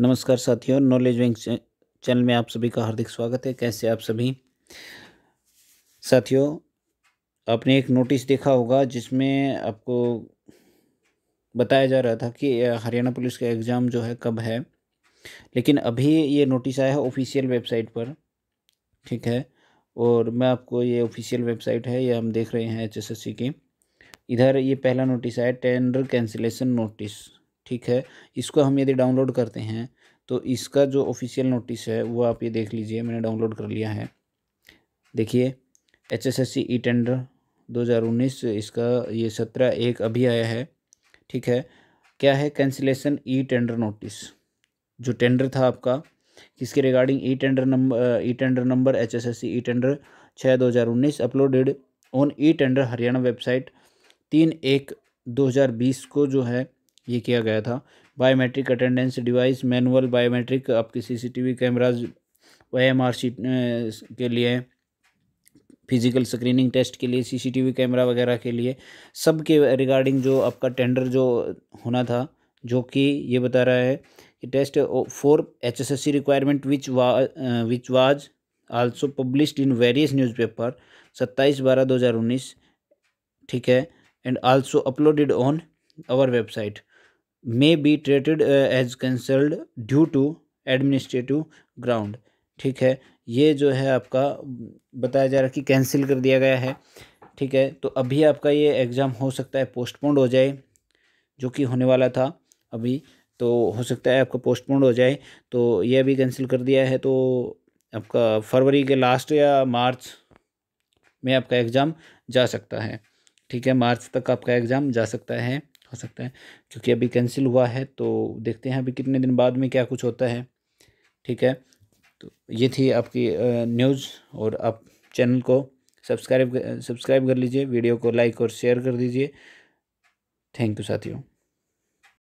नमस्कार साथियों knowledge bank channel में आप सभी का हार्दिक स्वागत है कैसे आप सभी साथियों आपने एक नोटिस देखा होगा जिसमें आपको बताया जा रहा था कि हरियाणा पुलिस का एग्ज़ाम जो है कब है लेकिन अभी ये नोटिस आया है ऑफिशियल वेबसाइट पर ठीक है और मैं आपको ये ऑफिशियल वेबसाइट है ये हम देख रहे हैं एच की इधर ये पहला नोटिस आया टेंडर कैंसिलेशन नोटिस ठीक है इसको हम यदि डाउनलोड करते हैं तो इसका जो ऑफिशियल नोटिस है वो आप ये देख लीजिए मैंने डाउनलोड कर लिया है देखिए H S S C e tender दो हज़ार उन्नीस इसका ये सत्रह एक अभी आया है ठीक है क्या है कैंसिलेशन ई टेंडर नोटिस जो टेंडर था आपका किसके regarding e tender number e tender number H S S C e tender छः दो हज़ार उन्नीस uploaded on e tender Haryana website तीन एक दो हज़ार बीस को जो है ये किया गया था biometric attendance device manual biometric आपके CCTV cameras O M R C के लिए फिजिकल स्क्रीनिंग टेस्ट के लिए सीसीटीवी कैमरा वगैरह के लिए सब के रिगार्डिंग जो आपका टेंडर जो होना था जो कि ये बता रहा है कि test for H S S C requirement which was which was also published in various newspaper सत्ताईस बारह दो हज़ार उन्नीस ठीक है and also uploaded on our website may be treated as cancelled due to administrative ground ठीक है ये जो है आपका बताया जा रहा है कि कैंसिल कर दिया गया है ठीक है तो अभी आपका ये एग्ज़ाम हो सकता है पोस्टपोन्ड हो जाए जो कि होने वाला था अभी तो हो सकता है आपका पोस्टपोन्ड हो जाए तो ये अभी कैंसिल कर दिया है तो आपका फरवरी के लास्ट या मार्च में आपका एग्ज़ाम जा सकता है ठीक है मार्च तक आपका एग्ज़ाम जा सकता है कर सकता है क्योंकि अभी कैंसिल हुआ है तो देखते हैं अभी कितने दिन बाद में क्या कुछ होता है ठीक है तो ये थी आपकी न्यूज़ और आप चैनल को सब्सक्राइब सब्सक्राइब कर लीजिए वीडियो को लाइक और शेयर कर दीजिए थैंक यू साथियों